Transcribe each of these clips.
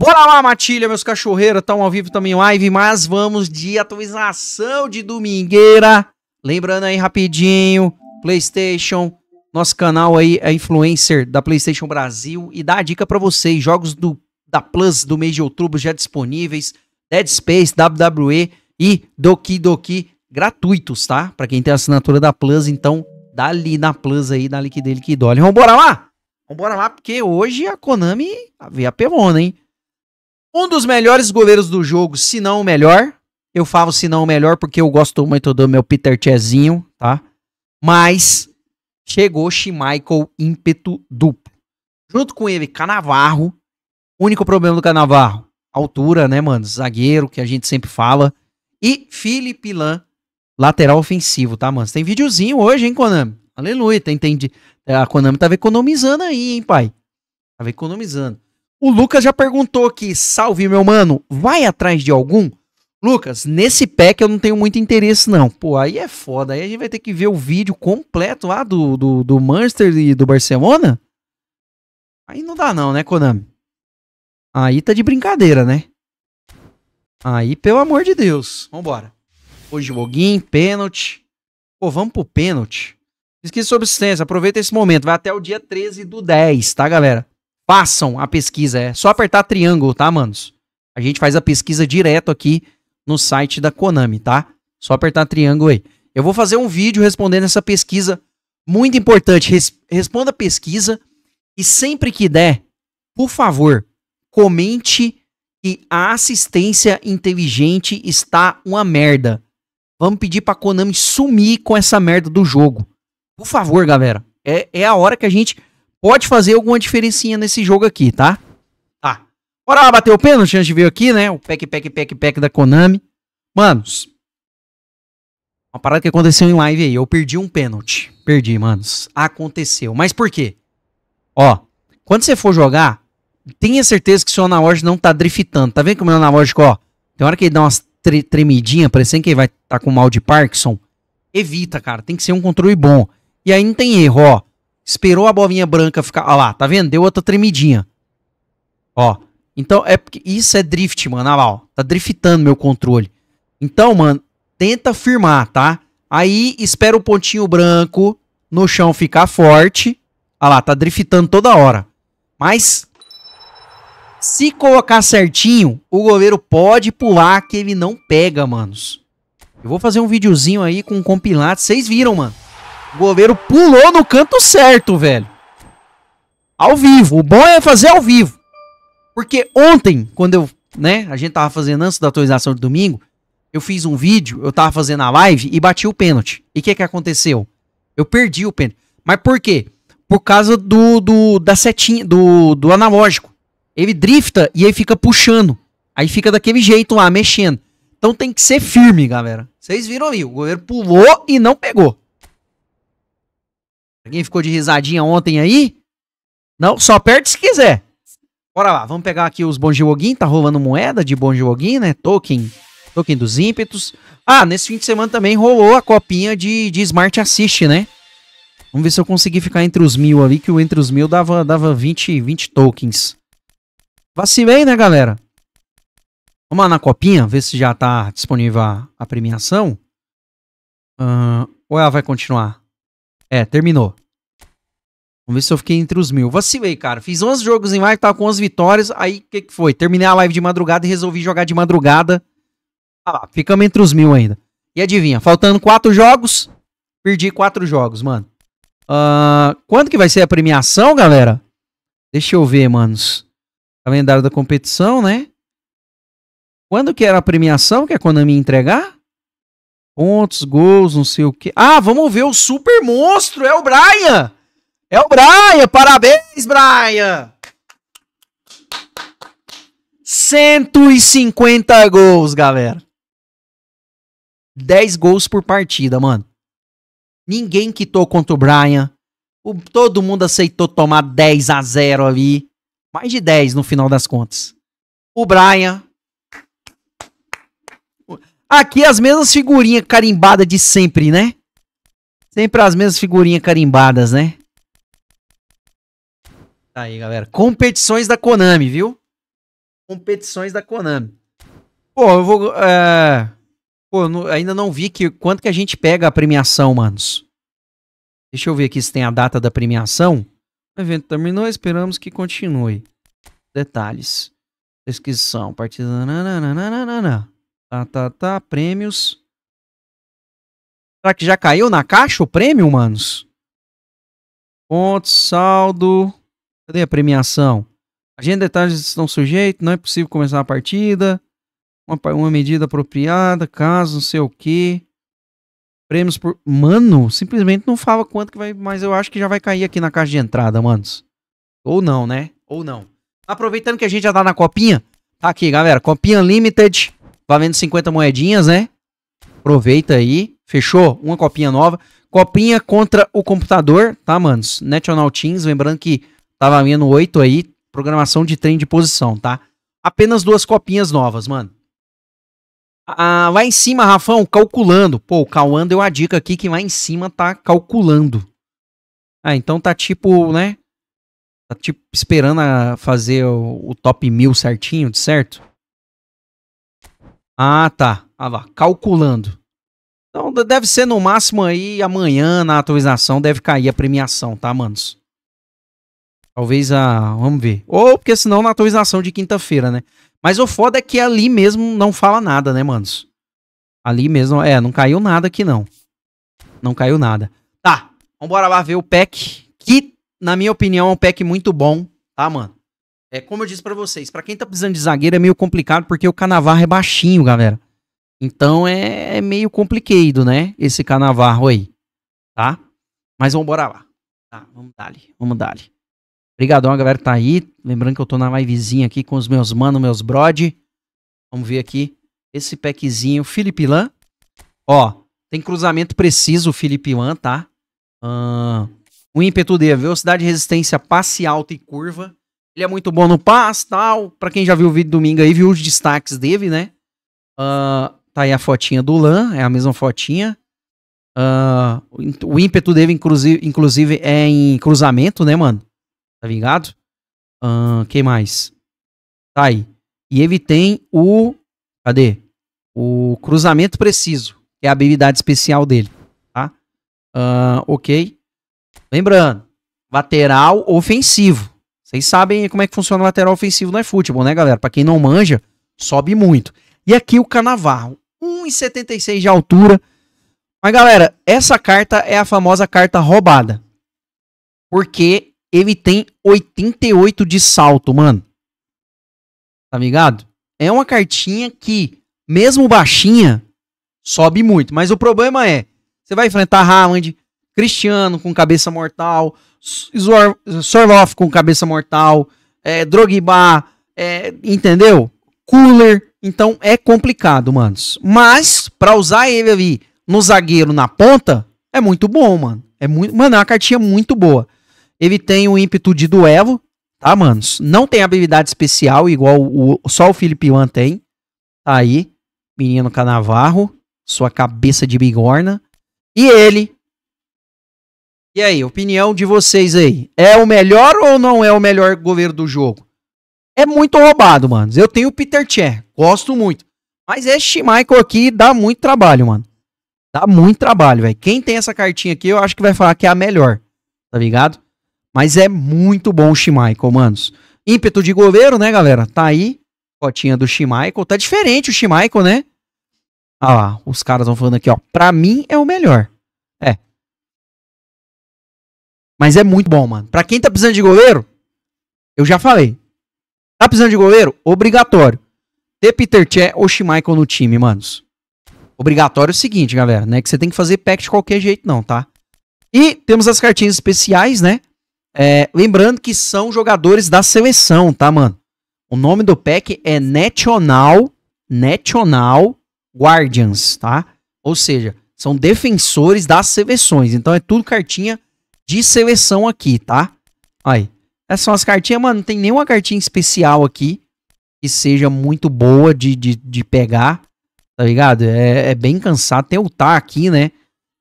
Bora lá, Matilha, meus cachorreiros, estão ao vivo também live, mas vamos de atualização de domingueira. Lembrando aí rapidinho, PlayStation, nosso canal aí é influencer da PlayStation Brasil e dá a dica para vocês, jogos do da Plus do mês de outubro já disponíveis, Dead Space, WWE e Doki Doki gratuitos, tá? Para quem tem assinatura da Plus, então dá ali na Plus aí, dá liquidez, liquidole. Vamos bora lá? Vamos bora lá porque hoje a Konami veio a pelona, hein? Um dos melhores goleiros do jogo, se não o melhor. Eu falo se não o melhor porque eu gosto muito do meu Peter Chezinho, tá? Mas chegou Michael ímpeto duplo. Junto com ele, Canavarro. Único problema do Canavarro, altura, né, mano? Zagueiro, que a gente sempre fala. E Felipe Lan, lateral ofensivo, tá, mano? Você tem videozinho hoje, hein, Konami? Aleluia, tá entendi. A Konami tava tá economizando aí, hein, pai? Tava economizando. O Lucas já perguntou aqui, salve meu mano, vai atrás de algum? Lucas, nesse pack eu não tenho muito interesse não. Pô, aí é foda, aí a gente vai ter que ver o vídeo completo lá do, do, do Manchester e do Barcelona? Aí não dá não, né, Konami? Aí tá de brincadeira, né? Aí, pelo amor de Deus, vambora. Hoje joguinho, pênalti. Pô, vamos pro pênalti. Esqueça sobre assistência, aproveita esse momento. Vai até o dia 13 do 10, tá, galera? Façam a pesquisa. É só apertar triângulo, tá, manos? A gente faz a pesquisa direto aqui no site da Konami, tá? Só apertar triângulo aí. Eu vou fazer um vídeo respondendo essa pesquisa muito importante. Res responda a pesquisa e sempre que der, por favor, comente que a assistência inteligente está uma merda. Vamos pedir pra Konami sumir com essa merda do jogo. Por favor, galera. É, é a hora que a gente pode fazer alguma diferencinha nesse jogo aqui, tá? Tá. Bora lá bater o pênalti antes de ver aqui, né? O pack, pack, pack, pack da Konami. Manos, uma parada que aconteceu em live aí. Eu perdi um pênalti. Perdi, manos. Aconteceu. Mas por quê? Ó, quando você for jogar, tenha certeza que o seu analógico não tá driftando. Tá vendo que o meu analógico? ó, tem hora que ele dá umas tre tremidinhas, parecendo que ele vai estar tá com mal de Parkinson. Evita, cara. Tem que ser um controle bom. E aí não tem erro, ó esperou a bolinha branca ficar. Olha lá, tá vendo? Deu outra tremidinha. Ó. Então, é porque isso é drift, mano. Olha lá, ó. Tá driftando meu controle. Então, mano, tenta firmar, tá? Aí espera o pontinho branco no chão ficar forte. Olha lá, tá driftando toda hora. Mas se colocar certinho, o goleiro pode pular que ele não pega, manos. Eu vou fazer um videozinho aí com um compilado. Vocês viram, mano. O goleiro pulou no canto certo, velho. Ao vivo. O bom é fazer ao vivo. Porque ontem, quando eu, né, a gente tava fazendo antes da atualização de domingo, eu fiz um vídeo, eu tava fazendo a live e bati o pênalti. E o que que aconteceu? Eu perdi o pênalti. Mas por quê? Por causa do, do da setinha, do, do analógico. Ele drifta e aí fica puxando. Aí fica daquele jeito lá, mexendo. Então tem que ser firme, galera. Vocês viram aí, o goleiro pulou e não pegou. Alguém ficou de risadinha ontem aí? Não, só perde se quiser. Bora lá, vamos pegar aqui os Bonjoguin, tá rolando moeda de Bonjoguin, né? Token, token dos ímpetos. Ah, nesse fim de semana também rolou a copinha de, de Smart Assist, né? Vamos ver se eu consegui ficar entre os mil ali, que o entre os mil dava, dava 20, 20 tokens. Vacilei, né, galera? Vamos lá na copinha, ver se já tá disponível a, a premiação. Uh, ou ela vai continuar? É, terminou. Vamos ver se eu fiquei entre os mil. Vacilei, cara. Fiz 11 jogos em live, tava com 11 vitórias. Aí, o que, que foi? Terminei a live de madrugada e resolvi jogar de madrugada. Ah lá, ficamos entre os mil ainda. E adivinha, faltando 4 jogos, perdi 4 jogos, mano. Uh, quando que vai ser a premiação, galera? Deixa eu ver, manos. Calendário da competição, né? Quando que era a premiação que a Konami ia entregar? Pontos, gols, não sei o que. Ah, vamos ver o super monstro, é o Brian! É o Brian! Parabéns, Brian! 150 gols, galera. 10 gols por partida, mano. Ninguém quitou contra o Brian. O, todo mundo aceitou tomar 10 a 0 ali. Mais de 10 no final das contas. O Brian Aqui as mesmas figurinhas carimbadas de sempre, né? Sempre as mesmas figurinhas carimbadas, né? Tá aí, galera. Competições da Konami, viu? Competições da Konami. Pô, eu vou... É... Pô, eu ainda não vi que, quanto que a gente pega a premiação, manos. Deixa eu ver aqui se tem a data da premiação. O evento terminou, esperamos que continue. Detalhes. Descrição. Partida. Nananana. Tá, tá, tá. Prêmios. Será que já caiu na caixa o prêmio, manos? Pontos, saldo. Cadê a premiação? Agenda detalhes estão sujeitos, não é possível começar a partida. Uma, uma medida apropriada, caso, não sei o que. Prêmios por. Mano, simplesmente não fala quanto que vai. Mas eu acho que já vai cair aqui na caixa de entrada, manos. Ou não, né? Ou não. Aproveitando que a gente já tá na copinha. Tá aqui, galera. Copinha Limited valendo 50 moedinhas, né? Aproveita aí. Fechou? Uma copinha nova. Copinha contra o computador, tá, manos? National Teams, lembrando que tá valendo 8 aí. Programação de trem de posição, tá? Apenas duas copinhas novas, mano. Ah, lá em cima, Rafão, calculando. Pô, o Cauã deu a dica aqui que lá em cima tá calculando. Ah, então tá tipo, né? Tá tipo esperando a fazer o, o top 1000 certinho, de certo? Ah, tá. Ah lá, calculando. Então deve ser no máximo aí amanhã na atualização deve cair a premiação, tá, manos? Talvez a. Vamos ver. Ou porque senão na atualização de quinta-feira, né? Mas o foda é que ali mesmo não fala nada, né, manos? Ali mesmo. É, não caiu nada aqui não. Não caiu nada. Tá. Vambora lá ver o pack. Que, na minha opinião, é um pack muito bom, tá, mano? É como eu disse para vocês, para quem tá precisando de zagueiro é meio complicado porque o Canavarro é baixinho, galera. Então é, é meio complicado, né? Esse Canavarro aí, tá? Mas vamos bora lá. Tá, vamos dali, vamos dali. Obrigadão, a galera que tá aí. Lembrando que eu tô na livezinha aqui com os meus mano, meus brod. Vamos ver aqui esse packzinho. Felipe Lan. Ó, tem cruzamento preciso, Felipe Lan, tá? Uh, o ímpeto dele, velocidade, resistência, passe alto e curva. Ele é muito bom no passe tal. Pra quem já viu o vídeo domingo aí, viu os destaques dele, né? Uh, tá aí a fotinha do Lan, é a mesma fotinha. Uh, o ímpeto dele, inclusive, inclusive, é em cruzamento, né, mano? Tá ligado? Uh, ah, quem mais? Tá aí. E ele tem o. Cadê? O cruzamento preciso, que é a habilidade especial dele, tá? Uh, ok. Lembrando, lateral ofensivo, vocês sabem como é que funciona o lateral ofensivo no futebol, né, galera? Para quem não manja, sobe muito. E aqui o Canavarro, 1,76 de altura. Mas, galera, essa carta é a famosa carta roubada. Porque ele tem 88 de salto, mano. Tá ligado? É uma cartinha que, mesmo baixinha, sobe muito. Mas o problema é, você vai enfrentar Haaland, Cristiano com cabeça mortal, Sorloff com cabeça mortal, é, Drogba, é, entendeu? Cooler. Então é complicado, manos. Mas, pra usar ele ali no zagueiro na ponta, é muito bom, mano. É muito, mano, é uma cartinha muito boa. Ele tem o ímpeto de duelo, tá, manos? Não tem habilidade especial, igual o, só o Felipe Juan tem. Tá aí, menino Canavarro, sua cabeça de bigorna. E ele e aí, opinião de vocês aí? É o melhor ou não é o melhor goleiro do jogo? É muito roubado, mano. Eu tenho o Peter Cher, gosto muito. Mas este Michael aqui dá muito trabalho, mano. Dá muito trabalho, velho. Quem tem essa cartinha aqui, eu acho que vai falar que é a melhor. Tá ligado? Mas é muito bom o Schmeichel, manos. Ímpeto de goleiro, né, galera? Tá aí. Cotinha do Schmeichel. Tá diferente o Schmeichel, né? Ah lá, os caras vão falando aqui, ó. Pra mim é o melhor. Mas é muito bom, mano. Pra quem tá precisando de goleiro, eu já falei. Tá precisando de goleiro? Obrigatório. Ter Peter Che ou Schmeichel no time, manos. Obrigatório é o seguinte, galera, né? Que você tem que fazer pack de qualquer jeito, não, tá? E temos as cartinhas especiais, né? É, lembrando que são jogadores da seleção, tá, mano? O nome do pack é National, National Guardians, tá? Ou seja, são defensores das seleções. Então é tudo cartinha de seleção aqui, tá? Aí. Essas são as cartinhas, mano. Não tem nenhuma cartinha especial aqui que seja muito boa de, de, de pegar, tá ligado? É, é bem cansado. Tem o Tá aqui, né?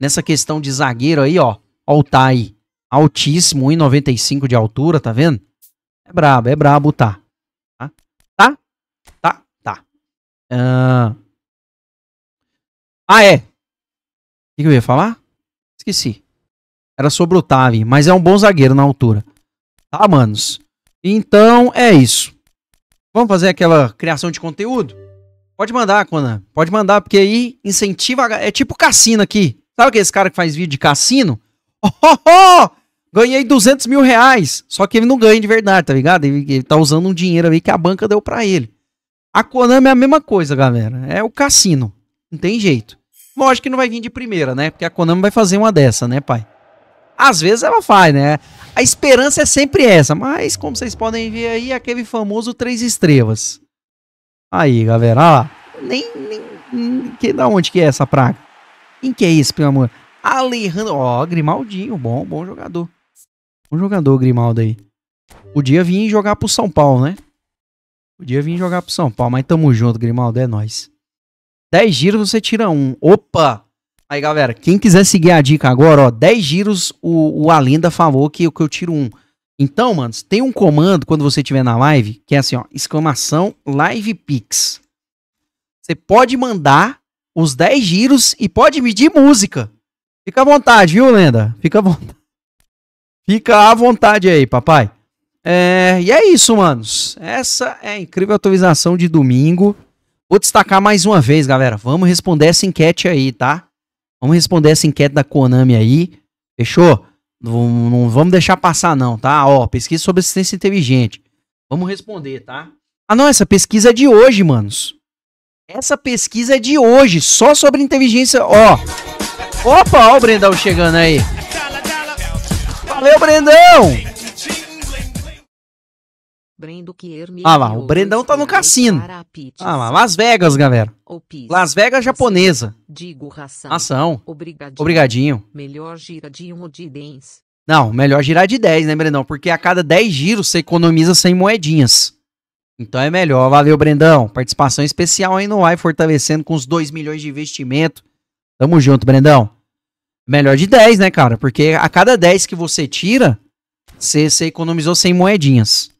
Nessa questão de zagueiro aí, ó. Ó o Tá aí. Altíssimo, 1,95 de altura, tá vendo? É brabo, é brabo o Tá. Tá? Tá? Tá? Tá. ah, ah é. O que eu ia falar? Esqueci. Era sobre o Tavi, mas é um bom zagueiro na altura. Tá, manos? Então é isso. Vamos fazer aquela criação de conteúdo? Pode mandar, Conan. Pode mandar, porque aí incentiva. É tipo cassino aqui. Sabe aquele cara que faz vídeo de cassino? Oh, oh, oh! Ganhei 200 mil reais. Só que ele não ganha de verdade, tá ligado? Ele, ele tá usando um dinheiro aí que a banca deu para ele. A Konami é a mesma coisa, galera. É o cassino. Não tem jeito. Lógico que não vai vir de primeira, né? Porque a Konami vai fazer uma dessa, né, pai? Às vezes ela faz, né? A esperança é sempre essa, mas como vocês podem ver aí, aquele famoso três estrevas. Aí, galera, ó. Nem, nem, nem que, da onde que é essa praga? Quem que é isso, pelo amor? Alejandro, ó, Grimaldinho, bom, bom jogador. Bom jogador, Grimaldo aí. Podia vir jogar pro São Paulo, né? Podia vir jogar pro São Paulo, mas tamo junto, Grimaldo, é nóis. 10 giros você tira um. Opa! Aí, galera, quem quiser seguir a dica agora, ó, 10 giros, o, o Alenda falou que, que eu tiro um. Então, mano, tem um comando quando você estiver na live, que é assim, ó, exclamação live pix. Você pode mandar os 10 giros e pode medir música. Fica à vontade, viu, Lenda? Fica à vontade. Fica à vontade aí, papai. É, e é isso, manos. Essa é a incrível atualização de domingo. Vou destacar mais uma vez, galera. Vamos responder essa enquete aí, tá? Vamos responder essa enquete da Konami aí. Fechou? Não, não vamos deixar passar, não, tá? Ó, pesquisa sobre assistência inteligente. Vamos responder, tá? Ah, não, essa pesquisa é de hoje, manos. Essa pesquisa é de hoje, só sobre inteligência. Ó. Opa, ó o Brendão chegando aí. Valeu, Brendão! Brendo Kierme ah lá, o Brendão tá no cassino. Ah lá, Las Vegas, galera. Las Vegas japonesa. Digo ração. Ação. Obrigadinho. Obrigadinho. Melhor gira de um de 10. Não, melhor girar de 10, né, Brendão? Porque a cada 10 giros você economiza 100 moedinhas. Então é melhor. Valeu, Brendão. Participação especial aí no AI, fortalecendo com os 2 milhões de investimento. Tamo junto, Brendão. Melhor de 10, né, cara? Porque a cada 10 que você tira, você, você economizou 100 moedinhas.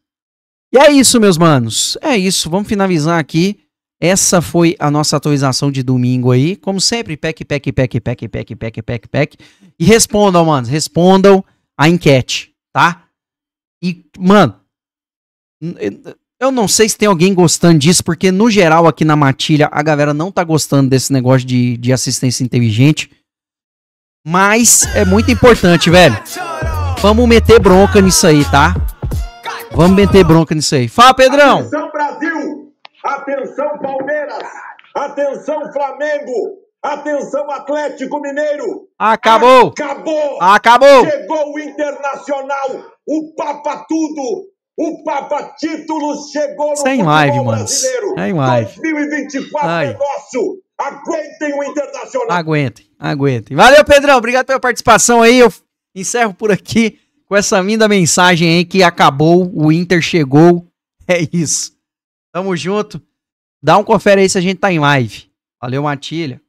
E é isso, meus manos. É isso. Vamos finalizar aqui. Essa foi a nossa atualização de domingo aí. Como sempre, pack, pack, pack, pack, pack, pack, pack, pack. E respondam, mano. Respondam a enquete, tá? E, mano, eu não sei se tem alguém gostando disso, porque no geral aqui na Matilha a galera não tá gostando desse negócio de, de assistência inteligente. Mas é muito importante, velho. Vamos meter bronca nisso aí, tá? Vamos meter bronca nisso aí. Fala, Pedrão! Atenção, Brasil! Atenção, Palmeiras! Atenção, Flamengo! Atenção, Atlético Mineiro! Acabou! Acabou! Acabou! Chegou o Internacional! O Papa Tudo! O Papa Títulos chegou no Sem é live, mano. Sem é live. 2024 Ai. é nosso. Aguentem o Internacional. Aguentem, aguentem. Valeu, Pedrão. Obrigado pela participação aí. Eu encerro por aqui com essa linda mensagem aí que acabou, o Inter chegou. É isso. Tamo junto. Dá um confere aí se a gente tá em live. Valeu, Matilha.